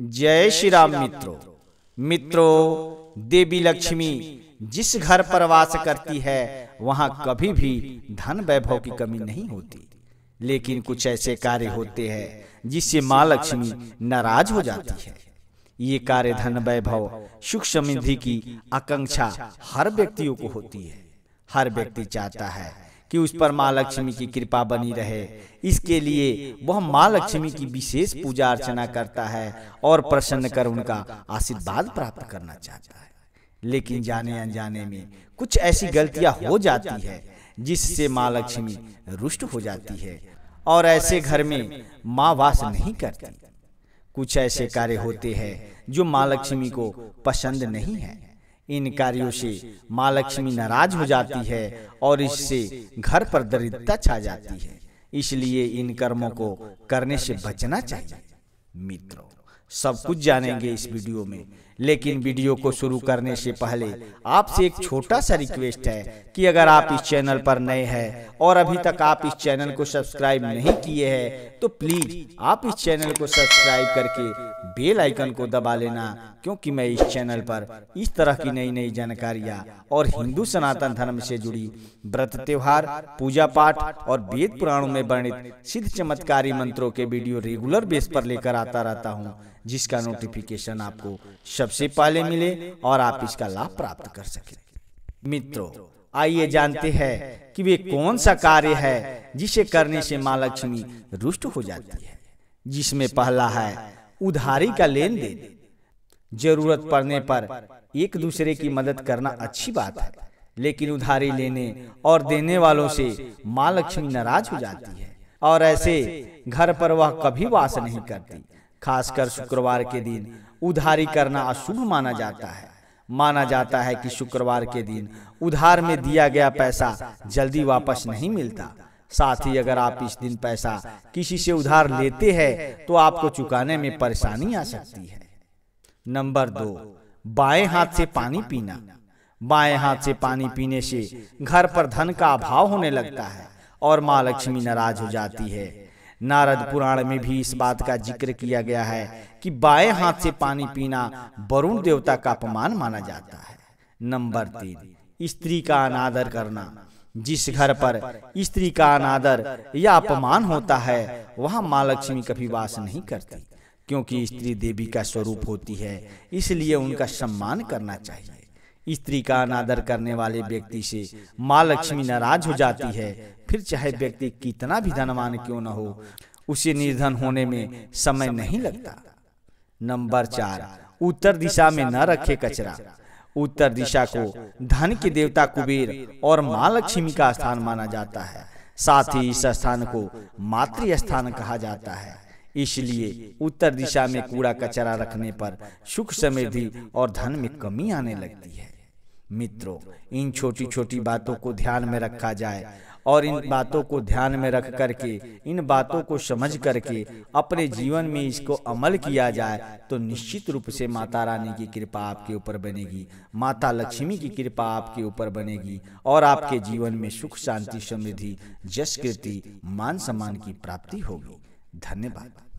जय श्री राम मित्रों मित्रों देवी लक्ष्मी जिस घर पर वास करती है वहां कभी भी धन वैभव की कमी नहीं होती लेकिन कुछ ऐसे कार्य होते हैं जिससे माँ लक्ष्मी नाराज हो जाती है ये कार्य धन वैभव सुख समृद्धि की आकांक्षा हर व्यक्तियों को होती है हर व्यक्ति चाहता है कि उस पर माँ लक्ष्मी की कृपा बनी रहे इसके लिए वह माँ लक्ष्मी की विशेष पूजा अर्चना करता है और प्रसन्न कर उनका आशीर्वाद प्राप्त करना चाहता है लेकिन जाने अनजाने में कुछ ऐसी गलतियां हो जाती है जिससे माँ लक्ष्मी रुष्ट हो जाती है और ऐसे घर में माँ वास नहीं करती कुछ ऐसे कार्य होते हैं जो माँ लक्ष्मी को पसंद नहीं है इन कार्यों से माँ लक्ष्मी नाराज हो जाती है और इससे घर पर दरिद्रता छा जाती है इसलिए इन कर्मों को करने से बचना चाहिए मित्रों सब कुछ जानेंगे इस वीडियो में लेकिन वीडियो को शुरू करने से पहले आपसे एक छोटा सा रिक्वेस्ट है कि अगर आप इस चैनल पर नए हैं और अभी तक आप इस चैनल को सब्सक्राइब नहीं किए हैं तो प्लीज तो आप इस चैनल को सब्सक्राइब करके बेल आइकन को दबा लेना क्योंकि मैं इस चैनल पर इस तरह की नई नई जानकारियां और हिंदू सनातन धर्म से जुड़ी व्रत त्योहार पूजा पाठ और वेद पुराणों में वर्णित सिद्ध चमत्कारी मंत्रों के वीडियो रेगुलर बेस पर लेकर आता रहता हूँ जिसका नोटिफिकेशन आपको सबसे पहले मिले और आप इसका लाभ प्राप्त कर सकें मित्रों आइए जानते हैं कि वे कौन सा कार्य है जिसे करने से माँ लक्ष्मी रुष्ट हो जाती है जिसमें पहला है उधारी का लेन देन जरूरत पड़ने पर एक दूसरे की मदद करना अच्छी बात है लेकिन उधारी लेने और देने वालों से माँ लक्ष्मी नाराज हो जाती है और ऐसे घर पर वह कभी वास नहीं करती खासकर शुक्रवार के दिन उधारी करना अशुभ माना जाता है माना जाता है कि शुक्रवार के दिन उधार में दिया गया पैसा जल्दी वापस नहीं मिलता साथ ही अगर आप इस दिन पैसा किसी से उधार लेते हैं तो, तो आपको चुकाने में परेशानी आ सकती है नंबर दो बाएं हाथ से पानी पीना बाएं हाथ से पानी पीने से घर पर धन का अभाव होने लगता है और माँ लक्ष्मी नाराज हो जाती है नारद पुराण में भी इस बात का जिक्र किया गया है कि बाएं हाथ से पानी पीना वरुण देवता का अपमान माना जाता है नंबर तीन स्त्री का अनादर करना जिस घर पर स्त्री का अनादर या अपमान होता है वहां माँ लक्ष्मी कभी वास नहीं करती क्योंकि स्त्री देवी का स्वरूप होती है इसलिए उनका सम्मान करना चाहिए स्त्री का अनादर करने वाले व्यक्ति से माँ लक्ष्मी नाराज हो जाती है फिर चाहे व्यक्ति कितना भी धनवान क्यों न हो उसे निर्धन होने में समय नहीं लगता नंबर चार उत्तर दिशा में न रखे कचरा उत्तर दिशा को धन के देवता कुबेर और माँ लक्ष्मी का स्थान माना जाता है साथ ही इस स्थान को मातृ स्थान कहा जाता है इसलिए उत्तर दिशा में कूड़ा कचरा रखने पर सुख समृद्धि और धन में कमी आने लगती है मित्रों इन छोटी छोटी बातों को ध्यान में रखा जाए और इन बातों को ध्यान में रख करके इन बातों को समझ करके अपने जीवन में इसको अमल किया जाए तो, तो निश्चित रूप से माता रानी की कृपा आपके ऊपर बनेगी माता लक्ष्मी की कृपा आपके ऊपर बनेगी और आपके जीवन में सुख शांति समृद्धि जस कीर्ति मान सम्मान की प्राप्ति होगी धन्यवाद